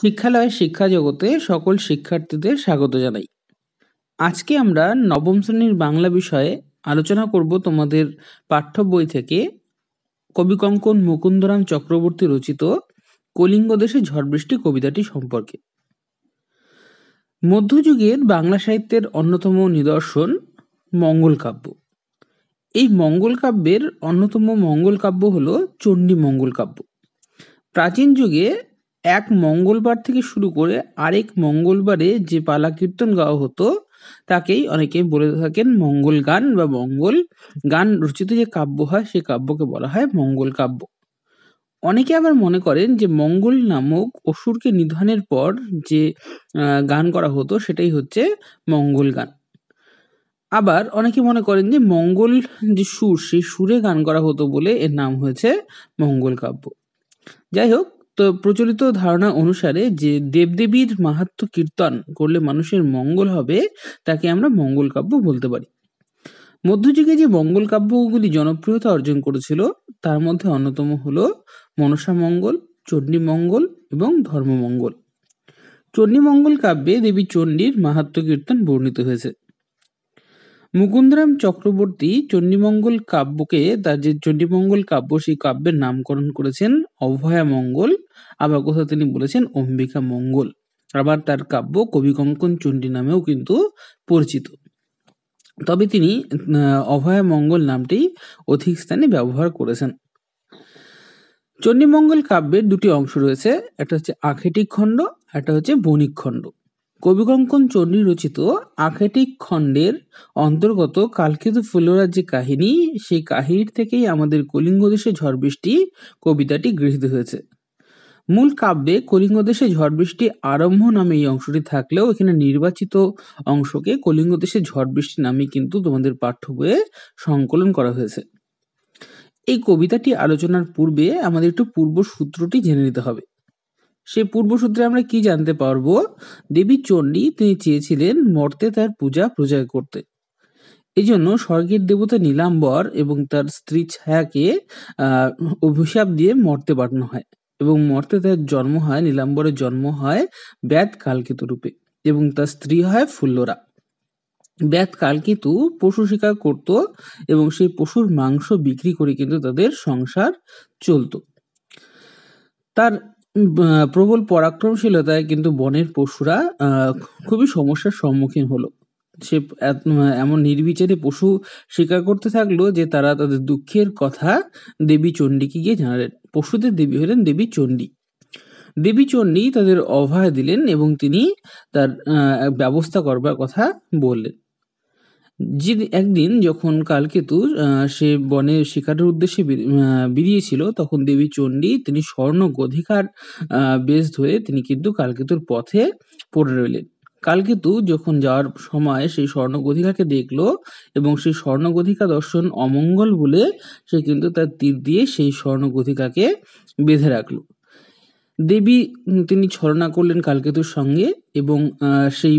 শিক্ষালয় শিক্ষা জগতে সকল শিক্ষার্থীদের স্বাগত জানাই আজকে আমরা নবম শ্রেণীর বাংলা বিষয়ে আলোচনা করব তোমাদের পাঠ্য বই থেকে কবিকঙ্কন মুকুন্দরাম চক্রবর্তী রচিত কলিঙ্গ দেশে ঝড় বৃষ্টি কবিতাটি সম্পর্কে মধ্যযুগের বাংলা সাহিত্যের অন্যতম নিদর্শন মঙ্গল কাব্য এই মঙ্গল কাব্যের অন্যতম মঙ্গল কাব্য হল চণ্ডী মঙ্গল কাব্য প্রাচীন যুগে এক মঙ্গলবার থেকে শুরু করে আরেক মঙ্গলবারে যে পালা কীর্তন গাওয়া হতো তাকেই অনেকে বলে থাকেন মঙ্গল গান বা মঙ্গল গান রচিত যে কাব্য হয় সে কাব্যকে বলা হয় মঙ্গল কাব্য অনেকে আবার মনে করেন যে মঙ্গল নামক অসুরকে নিধনের পর যে গান করা হতো সেটাই হচ্ছে মঙ্গল গান আবার অনেকে মনে করেন যে মঙ্গল যে সুর সেই সুরে গান করা হতো বলে এর নাম হয়েছে মঙ্গল কাব্য যাই হোক তো প্রচলিত ধারণা অনুসারে যে দেবদেবীর মাহাত্ম কীর্তন করলে মানুষের মঙ্গল হবে তাকে আমরা মঙ্গল কাব্য বলতে পারি মধ্যযুগে যে মঙ্গল কাব্যগুলি জনপ্রিয়তা অর্জন করেছিল তার মধ্যে অন্যতম হল মনসা মঙ্গল চণ্ডী মঙ্গল এবং ধর্মমঙ্গল চণ্ডীমঙ্গল কাব্যে দেবী চণ্ডীর মাহাত্ম কীর্তন বর্ণিত হয়েছে মুকুন্দরাম চক্রবর্তী চণ্ডীমঙ্গল কাব্যকে তার যে চণ্ডীমঙ্গল কাব্য সেই কাব্যের নামকরণ করেছেন অভয়া মঙ্গল আবার কোথাও তিনি বলেছেন অম্বিকা মঙ্গল আবার তার কাব্য কবি কঙ্কন চণ্ডী নামেও কিন্তু পরিচিত তবে তিনি অভয়া মঙ্গল নামটি অধিক স্থানে ব্যবহার করেছেন চণ্ডীমঙ্গল কাব্যের দুটি অংশ রয়েছে একটা হচ্ছে আখেটিক খণ্ড একটা হচ্ছে বণিক খণ্ড কবিকঙ্কন চণ্ডী রচিত আখেটিক খণ্ডের অন্তর্গত কালকেতু ফুলোরার যে কাহিনী সেই কাহিনীর থেকেই আমাদের কলিঙ্গ দেশে ঝড় বৃষ্টি কবিতাটি গৃহীত হয়েছে মূল কাব্যে কলিঙ্গ দেশে ঝড় বৃষ্টি আরম্ভ নামে এই অংশটি থাকলেও এখানে নির্বাচিত অংশকে কলিঙ্গ দেশে ঝড় বৃষ্টি নামে কিন্তু তোমাদের পাঠ্য বইয়ে সংকলন করা হয়েছে এই কবিতাটি আলোচনার পূর্বে আমাদের একটু পূর্ব সূত্রটি জেনে নিতে হবে সেই পূর্বসূত্রে আমরা কি জানতে পারবো দেবী চণ্ডী তিনি চেয়েছিলেন মর্তে তার পূজা প্রচার করতে এই জন্য স্বর্গের দেবতা নীলাম্বর এবং তার স্ত্রী ছায়াকে আহ অভিশাপ দিয়ে মর্তে পাঠানো হয় এবং মর্তে তার জন্ম হয় নীলাম্বরের জন্ম হয় ব্যাত কালকিত রূপে এবং তার স্ত্রী হয় ফুল্লরা ব্যাত কালকিতু পশু শিকার করত এবং সেই পশুর মাংস বিক্রি করে কিন্তু তাদের সংসার চলতো তার প্রবল পরাক্রমশীলতায় কিন্তু বনের পশুরা খুবই সমস্যার সম্মুখীন হলো সে এত- এমন নির্বিচারে পশু স্বীকার করতে থাকলো যে তারা তাদের দুঃখের কথা দেবী চণ্ডীকে গিয়ে জানালেন পশুদের দেবী হলেন দেবী চণ্ডী দেবী চণ্ডী তাদের অভয় দিলেন এবং তিনি তার ব্যবস্থা করবার কথা বললেন যে একদিন যখন কালকেতু সে বনে শিকারের উদ্দেশ্যে বেরিয়েছিল তখন দেবী চণ্ডী তিনি স্বর্ণ গধিকার বেশ ধরে তিনি কিন্তু কালকেতুর পথে পড়ে রইলেন কালকেতু যখন যাওয়ার সময় সেই গধিকাকে দেখলো এবং সেই গধিকা দর্শন অমঙ্গল বলে সে কিন্তু তার তীর দিয়ে সেই গধিকাকে বেঁধে রাখলো দেবী তিনি ছলনা করলেন কালকেতুর সঙ্গে এবং সেই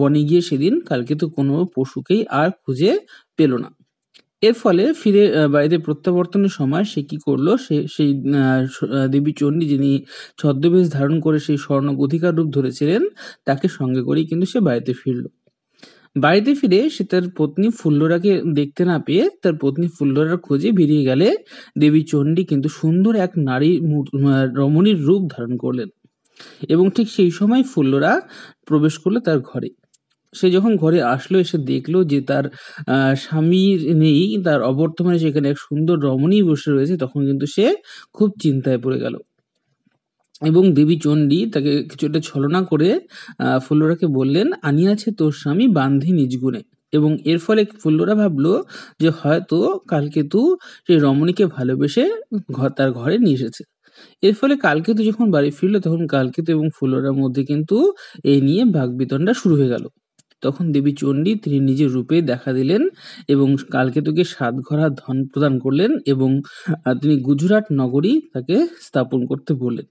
বনে গিয়ে সেদিন কালকেতু কোনো পশুকেই আর খুঁজে পেল না এর ফলে ফিরে বাড়িতে প্রত্যাবর্তনের সময় সে কি করলো সে সেই দেবী চণ্ডী যিনি ছদ্মবেশ ধারণ করে সেই স্বর্ণ অধিকার রূপ ধরেছিলেন তাকে সঙ্গে করেই কিন্তু সে বাড়িতে ফিরলো বাড়িতে ফিরে সে তার পত্নী ফুল্লরাকে দেখতে না পেয়ে তার পত্নী ফুল্লোরার খোঁজে বেরিয়ে গেলে দেবী চণ্ডী কিন্তু সুন্দর এক নারী রমণীর রূপ ধারণ করলেন এবং ঠিক সেই সময় ফুল্লরা প্রবেশ করলো তার ঘরে সে যখন ঘরে আসলো এসে দেখলো যে তার স্বামীর নেই তার অবর্তমানে সেখানে এক সুন্দর রমণী বসে রয়েছে তখন কিন্তু সে খুব চিন্তায় পড়ে গেল এবং বেবি চণ্ডী তাকে কিছুটা ছলনা করে ফুল্লোরাকে বললেন আনিয়াছে তোর স্বামী বান্ধি নিজগুণে এবং এর ফলে ফুল্লরা ভাবলো যে হয়তো কালকেতু সেই রমণীকে ভালোবেসে ঘর তার ঘরে নিয়ে এসেছে এর ফলে কালকেতু যখন বাড়ি ফিরলো তখন কালকেতু এবং ফুল্লোরার মধ্যে কিন্তু এই নিয়ে বিতণ্ডা শুরু হয়ে গেল তখন দেবী চণ্ডী তিনি নিজের রূপে দেখা দিলেন এবং কালকেতুকে সাত ঘরা ধন প্রদান করলেন এবং তিনি গুজরাট নগরী তাকে স্থাপন করতে বললেন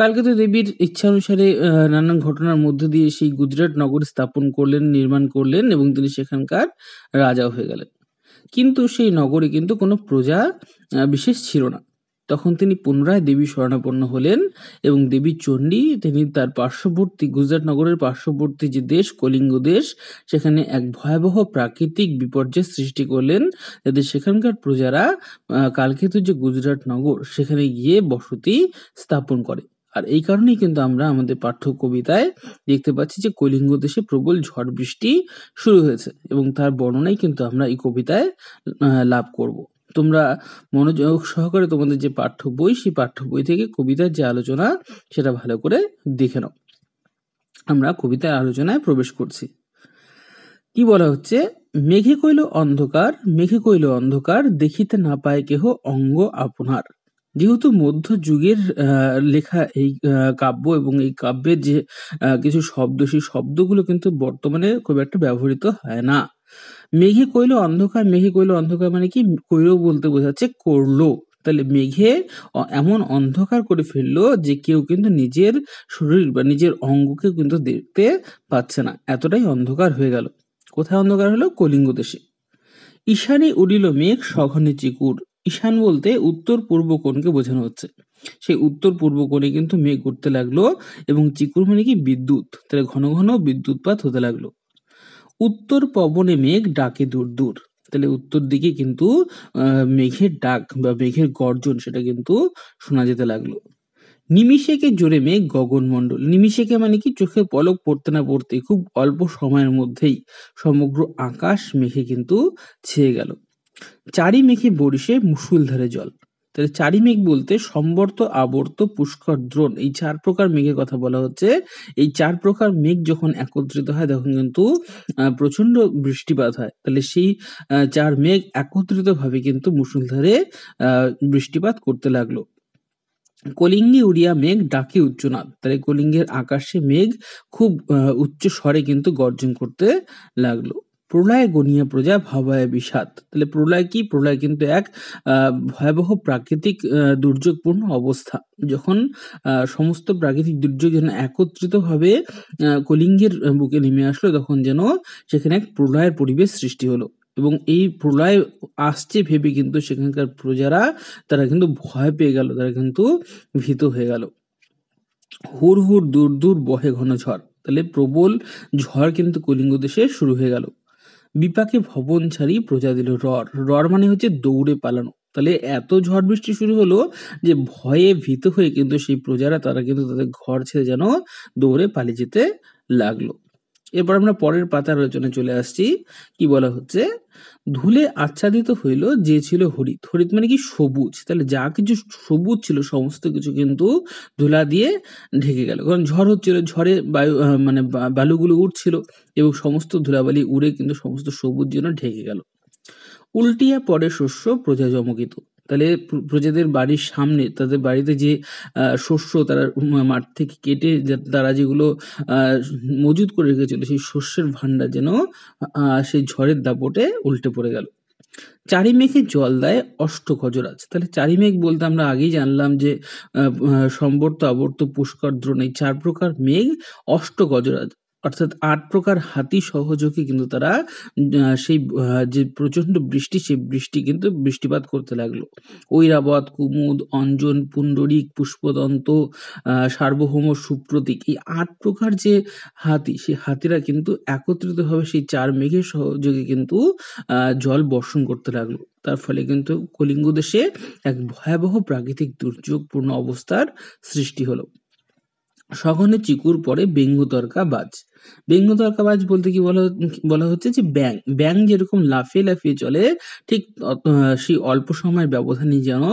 কালকে তো দেবীর ইচ্ছা অনুসারে নানান ঘটনার মধ্য দিয়ে সেই গুজরাট নগর স্থাপন করলেন নির্মাণ করলেন এবং তিনি সেখানকার রাজাও হয়ে গেলেন কিন্তু সেই নগরে কিন্তু কোনো প্রজা বিশেষ ছিল না তখন তিনি পুনরায় দেবী শরণাপন্ন হলেন এবং দেবী চণ্ডী তিনি তার পার্শ্ববর্তী গুজরাট নগরের পার্শ্ববর্তী যে দেশ কলিঙ্গ দেশ সেখানে এক ভয়াবহ প্রাকৃতিক বিপর্যয়ের সৃষ্টি করলেন যাতে সেখানকার প্রজারা কালকেতু যে গুজরাট নগর সেখানে গিয়ে বসতি স্থাপন করে আর এই কারণেই কিন্তু আমরা আমাদের পাঠ্য কবিতায় দেখতে পাচ্ছি যে কলিঙ্গ দেশে প্রবল ঝড় বৃষ্টি শুরু হয়েছে এবং তার বর্ণনাই কিন্তু আমরা এই কবিতায় লাভ করব তোমরা মনোযোগ সহকারে তোমাদের যে পাঠ্য বই সেই পাঠ্য বই থেকে কবিতার যে আলোচনা সেটা ভালো করে দেখে নাও আমরা কবিতার আলোচনায় প্রবেশ করছি কি বলা হচ্ছে মেঘে কইল অন্ধকার মেঘে কইল অন্ধকার দেখিতে না পায় কেহ অঙ্গ আপনার যেহেতু মধ্যযুগের লেখা এই কাব্য এবং এই কাব্যের যে কিছু শব্দ সেই শব্দগুলো কিন্তু বর্তমানে খুব একটা ব্যবহৃত হয় না মেঘে কইল অন্ধকার মেঘে কইল অন্ধকার মানে কি কইল বলতে বোঝাচ্ছে করলো তাহলে মেঘে এমন অন্ধকার করে ফেললো যে কেউ কিন্তু নিজের শরীর বা নিজের অঙ্গকে কিন্তু দেখতে পাচ্ছে না এতটাই অন্ধকার হয়ে গেল কোথায় অন্ধকার হলো কলিঙ্গ দেশে ঈশানে উড়িল মেঘ সঘনে চিকুর ঈশান বলতে উত্তর পূর্ব কোণকে বোঝানো হচ্ছে সেই উত্তর পূর্ব কোণে কিন্তু মেঘ করতে লাগলো এবং চিকুর মানে কি বিদ্যুৎ তাহলে ঘন ঘন বিদ্যুৎপাত হতে লাগলো উত্তর পবনে মেঘ ডাকে দূর দূর তাহলে উত্তর দিকে কিন্তু মেঘের ডাক বা মেঘের গর্জন সেটা কিন্তু শোনা যেতে লাগলো নিমিষেকে জোরে মেঘ গগনমণ্ডল নিমিষেকে মানে কি চোখে পলক পড়তে না পড়তে খুব অল্প সময়ের মধ্যেই সমগ্র আকাশ মেঘে কিন্তু ছেয়ে গেল চারি মেঘে বরিশে মুসুলধারে জল তাহলে চারি মেঘ বলতে সম্বর্ত আবর্ত পুষ্কর দ্রোণ এই চার প্রকার মেঘের কথা বলা হচ্ছে এই চার প্রকার মেঘ যখন একত্রিত হয় তখন কিন্তু প্রচন্ড বৃষ্টিপাত হয় তাহলে সেই চার মেঘ একত্রিতভাবে কিন্তু মুসুলধারে বৃষ্টিপাত করতে লাগলো কলিঙ্গে উড়িয়া মেঘ ডাকে উচ্চনাদ তাহলে কলিঙ্গের আকাশে মেঘ খুব উচ্চ স্বরে কিন্তু গর্জন করতে লাগলো প্রলয় গণিয়া প্রজা ভাবায় বিষাদ তাহলে প্রলয় কি প্রলয় কিন্তু এক ভয়াবহ প্রাকৃতিক দুর্যোগপূর্ণ অবস্থা যখন সমস্ত প্রাকৃতিক দুর্যোগ যেন একত্রিতভাবে কলিঙ্গের বুকে নেমে আসলো তখন যেন সেখানে এক প্রলয়ের পরিবেশ সৃষ্টি হলো এবং এই প্রলয় আসছে ভেবে কিন্তু সেখানকার প্রজারা তারা কিন্তু ভয় পেয়ে গেল তারা কিন্তু ভীত হয়ে গেল হুর হুর দূর দূর বহে ঘন ঝড় তাহলে প্রবল ঝড় কিন্তু কলিঙ্গ দেশে শুরু হয়ে গেল বিপাকে ভবন ছাড়ি প্রজা দিল রর রর মানে হচ্ছে দৌড়ে পালানো তাহলে এত ঝড় বৃষ্টি শুরু হলো যে ভয়ে ভীত হয়ে কিন্তু সেই প্রজারা তারা কিন্তু তাদের ঘর ছেড়ে যেন দৌড়ে পালিয়ে যেতে লাগলো এরপর আমরা পরের পাতার রচনে চলে আসছি কি বলা হচ্ছে ধুলে আচ্ছাদিত হইল যে ছিল হরিত হরিত মানে কি সবুজ তাহলে যা কিছু সবুজ ছিল সমস্ত কিছু কিন্তু ধুলা দিয়ে ঢেকে গেল কারণ ঝড় হচ্ছিল ঝড়ে বায়ু মানে বালুগুলো উঠছিল এবং সমস্ত ধুলাবালি উড়ে কিন্তু সমস্ত সবুজ যেন ঢেকে গেল উল্টিয়া পরে শস্য প্রজা জমকিত তাহলে প্রজাদের বাড়ির সামনে তাদের বাড়িতে যে শস্য তারা মাঠ থেকে কেটে তারা যেগুলো মজুদ করে রেখেছিল সেই শস্যের ভান্ডার যেন সেই ঝড়ের দাপটে উল্টে পড়ে গেল চারি মেঘে জল দেয় অষ্ট খজরাজ তাহলে চারি মেঘ বলতে আমরা আগেই জানলাম যে সম্বর্ত আবর্ত পুষ্কর দ্রোণ এই চার প্রকার মেঘ অষ্ট গজরাজ অর্থাৎ আট প্রকার হাতি সহযোগে কিন্তু তারা সেই যে প্রচণ্ড বৃষ্টি সেই বৃষ্টি কিন্তু বৃষ্টিপাত করতে লাগলো ঐরাবত কুমুদ অঞ্জন পুণ্ডরিক পুষ্পদন্ত সার্বভৌম সুপ্রতীক এই আট প্রকার যে হাতি সেই হাতিরা কিন্তু একত্রিতভাবে সেই চার মেঘের সহযোগে কিন্তু জল বর্ষণ করতে লাগলো তার ফলে কিন্তু কলিঙ্গ দেশে এক ভয়াবহ প্রাকৃতিক দুর্যোগপূর্ণ অবস্থার সৃষ্টি হলো সঘনে চিকুর পরে বেঙ্গু তর্কা বাজ ব্যঙ্গ তর্কাবাজ বলতে কি বলা বলা হচ্ছে যে ব্যাং ব্যাং যেরকম লাফিয়ে লাফিয়ে চলে ঠিক সেই অল্প সময়ের ব্যবধানে যেন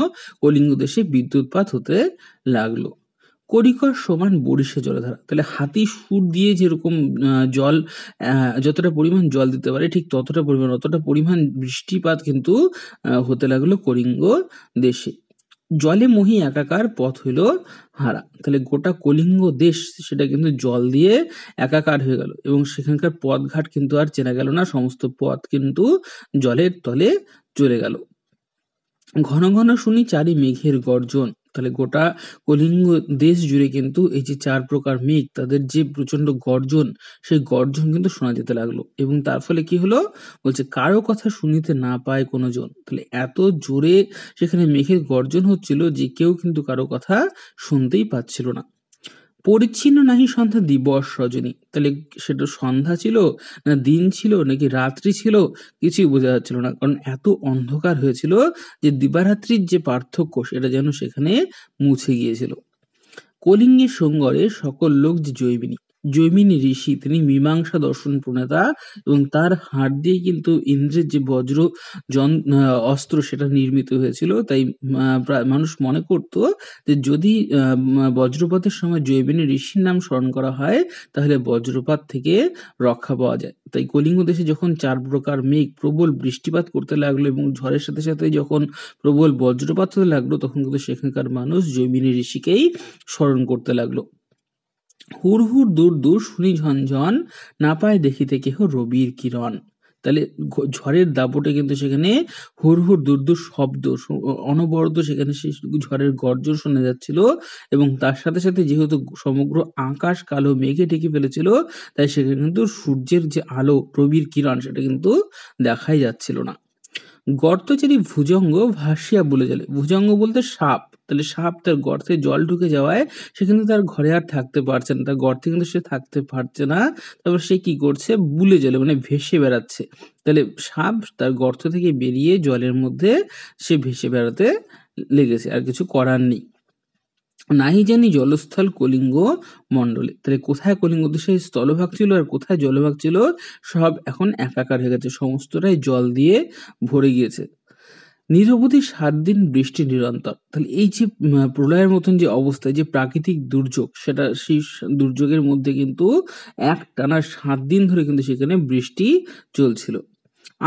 কলিঙ্গ দেশে বিদ্যুৎপাত হতে লাগলো করিকর সমান বরিশে জলধারা তাহলে হাতি সুর দিয়ে যেরকম জল যতটা পরিমাণ জল দিতে পারে ঠিক ততটা পরিমাণ অতটা পরিমাণ বৃষ্টিপাত কিন্তু হতে লাগলো করিঙ্গ দেশে জলে মহি একাকার পথ হইল হারা তাহলে গোটা কলিঙ্গ দেশ সেটা কিন্তু জল দিয়ে একাকার হয়ে গেল এবং সেখানকার পথঘাট কিন্তু আর চেনা গেল না সমস্ত পথ কিন্তু জলের তলে চলে গেল ঘন ঘন শুনি চারি মেঘের গর্জন তাহলে গোটা কলিঙ্গ দেশ জুড়ে কিন্তু এই যে চার প্রকার মেঘ তাদের যে প্রচন্ড গর্জন সেই গর্জন কিন্তু শোনা যেতে লাগলো এবং তার ফলে কি হলো বলছে কারো কথা শুনিতে না পায় কোনো জন তাহলে এত জোরে সেখানে মেঘের গর্জন হচ্ছিল যে কেউ কিন্তু কারো কথা শুনতেই পাচ্ছিল না পরিচ্ছিন্ন নাহি সন্ধ্যা দিবস রজনী তাহলে সেটা সন্ধ্যা ছিল না দিন ছিল নাকি রাত্রি ছিল কিছুই বোঝা যাচ্ছিল না কারণ এত অন্ধকার হয়েছিল যে দিবারাত্রির যে পার্থক্য সেটা যেন সেখানে মুছে গিয়েছিল কলিঙ্গের সঙ্গরে সকল লোক যে জৈবিনী জৈমিনী ঋষি তিনি মীমাংসা দর্শন প্রণেতা এবং তার হাড় দিয়ে কিন্তু ইন্দ্রের যে বজ্র যন অস্ত্র সেটা নির্মিত হয়েছিল তাই মানুষ মনে করত যে যদি বজ্রপাতের সময় জৈমিনী ঋষির নাম স্মরণ করা হয় তাহলে বজ্রপাত থেকে রক্ষা পাওয়া যায় তাই কলিঙ্গ দেশে যখন চার প্রকার মেঘ প্রবল বৃষ্টিপাত করতে লাগলো এবং ঝড়ের সাথে সাথে যখন প্রবল বজ্রপাত হতে লাগলো তখন কিন্তু সেখানকার মানুষ জৈমিনী ঋষিকেই স্মরণ করতে লাগলো হুড় হুড় দূর দূর শুনি ঝনঝন না পায় দেখিতে কেহ রবির কিরণ তাহলে ঝড়ের দাপটে কিন্তু সেখানে দূর দূর শব্দ অনবরত সেখানে সে ঝড়ের গর্জন শোনা যাচ্ছিল এবং তার সাথে সাথে যেহেতু সমগ্র আকাশ কালো মেঘে ঢেকে ফেলেছিল তাই সেখানে কিন্তু সূর্যের যে আলো রবির কিরণ সেটা কিন্তু দেখাই যাচ্ছিল না গর্তচারী ভুজঙ্গ ভাসিয়া বলে চলে ভুজঙ্গ বলতে সাপ তাহলে সাপ তার গর্তে জল ঢুকে যাওয়ায় সে কিন্তু তার ঘরে আর থাকতে পারছে না তার গর্তে কিন্তু সে থাকতে পারছে না তারপর সে কি করছে বুলে জলে মানে ভেসে বেড়াচ্ছে তাহলে সাপ তার গর্ত থেকে বেরিয়ে জলের মধ্যে সে ভেসে বেড়াতে লেগেছে আর কিছু করার নেই নাহি জানি জলস্থল কলিঙ্গ মণ্ডলে তাহলে কোথায় কলিঙ্গ দেশে স্থলভাগ ছিল আর কোথায় জলভাগ ছিল সব এখন একাকার হয়ে গেছে সমস্তটাই জল দিয়ে ভরে গিয়েছে নিরবধি সাত দিন বৃষ্টি নিরন্তর তাহলে এই যে প্রলয়ের মতন যে অবস্থা যে প্রাকৃতিক দুর্যোগ সেটা সেই দুর্যোগের মধ্যে কিন্তু এক টানা সাত দিন ধরে কিন্তু সেখানে বৃষ্টি চলছিল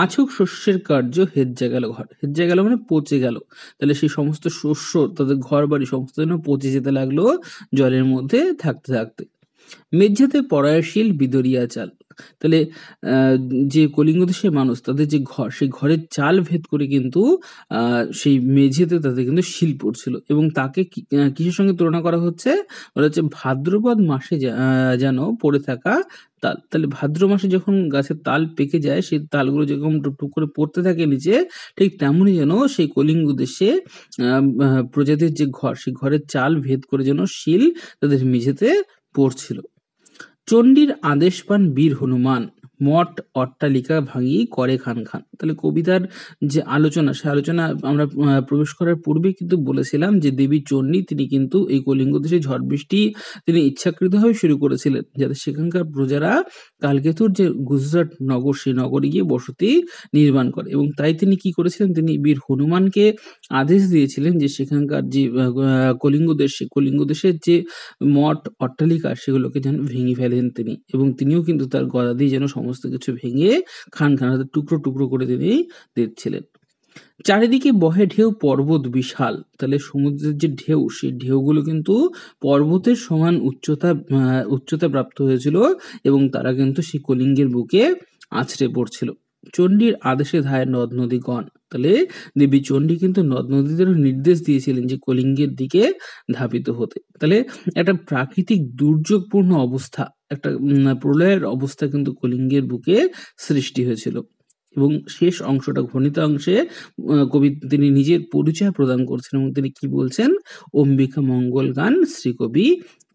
আছক শস্যের কার্য হেজ্জা গেল ঘর হেজ্জা গেল মানে পচে গেল তাহলে সেই সমস্ত শস্য তাদের ঘর বাড়ি সমস্ত যেন পচে যেতে লাগলো জলের মধ্যে থাকতে থাকতে মেঝেতে পরায়শীল বিদরিয়া চাল তাহলে যে কলিঙ্গ দেশের মানুষ তাদের যে ঘর সেই ঘরের চাল ভেদ করে কিন্তু সেই মেঝেতে তাদের কিন্তু শিল পড়ছিল এবং তাকে কিসের সঙ্গে তুলনা করা হচ্ছে ওটা হচ্ছে ভাদ্রপদ মাসে যেন পড়ে থাকা তাল তাহলে ভাদ্র মাসে যখন গাছের তাল পেকে যায় সেই তালগুলো যেরকম টুকটুক করে পড়তে থাকে নিচে ঠিক তেমনই যেন সেই কলিঙ্গ দেশে প্রজাতির যে ঘর সেই ঘরের চাল ভেদ করে যেন শিল তাদের মেঝেতে পড়ছিল চণ্ডীর আদেশ পান বীর হনুমান মঠ অট্টালিকা ভাঙি করে খান খান তাহলে কবিতার যে আলোচনা সে আলোচনা আমরা প্রবেশ করার পূর্বে কিন্তু বলেছিলাম যে দেবী চণ্ডী তিনি কিন্তু এই কলিঙ্গ দেশে ঝড় বৃষ্টি তিনি ইচ্ছাকৃতভাবে শুরু করেছিলেন যাতে সেখানকার প্রজারা কালকেতুর যে গুজরাট নগর সেই নগরে গিয়ে বসতি নির্মাণ করে এবং তাই তিনি কি করেছিলেন তিনি বীর হনুমানকে আদেশ দিয়েছিলেন যে সেখানকার যে কলিঙ্গ দেশে কলিঙ্গ দেশের যে মঠ অট্টালিকা সেগুলোকে যেন ভেঙে ফেলেন তিনি এবং তিনিও কিন্তু তার গদা দিয়ে যেন সমস্ত কিছু ভেঙে খান হাতে টুকরো টুকরো করে তিনি দিচ্ছিলেন চারিদিকে বহে ঢেউ পর্বত বিশাল তাহলে সমুদ্রের যে ঢেউ সেই ঢেউগুলো কিন্তু পর্বতের সমান উচ্চতা উচ্চতা প্রাপ্ত হয়েছিল এবং তারা কিন্তু সেই কলিঙ্গের বুকে আছড়ে পড়ছিল চণ্ডীর আদেশে ধায় নদ নদীগণ তাহলে দেবী চণ্ডী কিন্তু নদ নদীদের নির্দেশ দিয়েছিলেন যে কলিঙ্গের দিকে ধাবিত হতে তাহলে একটা প্রাকৃতিক দুর্যোগপূর্ণ অবস্থা একটা প্রলয়ের অবস্থা কিন্তু কলিঙ্গের বুকে সৃষ্টি হয়েছিল এবং শেষ অংশটা ঘনিত অংশে কবি তিনি নিজের পরিচয় প্রদান করছেন এবং তিনি কি বলছেন অম্বিকা মঙ্গল গান শ্রীকবি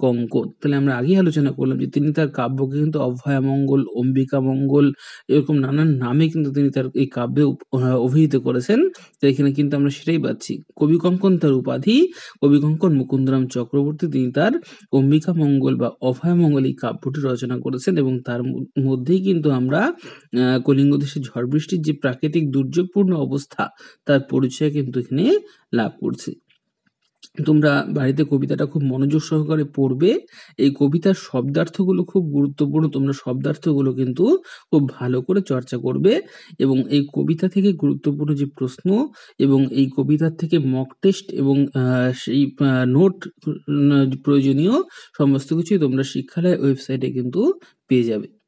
কঙ্কন তাহলে আমরা আগেই আলোচনা করলাম যে তিনি তার কাব্যকে কিন্তু অভয়া মঙ্গল অম্বিকা মঙ্গল এরকম নানান নামে কিন্তু তিনি তার এই কাব্যে অভিহিত করেছেন তো এখানে কিন্তু আমরা সেটাই পাচ্ছি কবি কঙ্কন তার উপাধি কবি কঙ্কন মুকুন্দরাম চক্রবর্তী তিনি তার অম্বিকা মঙ্গল বা অভয়া মঙ্গল এই কাব্যটি রচনা করেছেন এবং তার মধ্যেই কিন্তু আমরা কলিঙ্গ দেশের ঝড় বৃষ্টির যে প্রাকৃতিক দুর্যোগপূর্ণ অবস্থা তার পরিচয় কিন্তু এখানে লাভ করছি তোমরা বাড়িতে কবিতাটা খুব মনোযোগ সহকারে পড়বে এই কবিতার শব্দার্থগুলো খুব গুরুত্বপূর্ণ তোমরা শব্দার্থগুলো কিন্তু খুব ভালো করে চর্চা করবে এবং এই কবিতা থেকে গুরুত্বপূর্ণ যে প্রশ্ন এবং এই কবিতার থেকে মক টেস্ট এবং সেই নোট প্রয়োজনীয় সমস্ত কিছুই তোমরা শিক্ষালয় ওয়েবসাইটে কিন্তু পেয়ে যাবে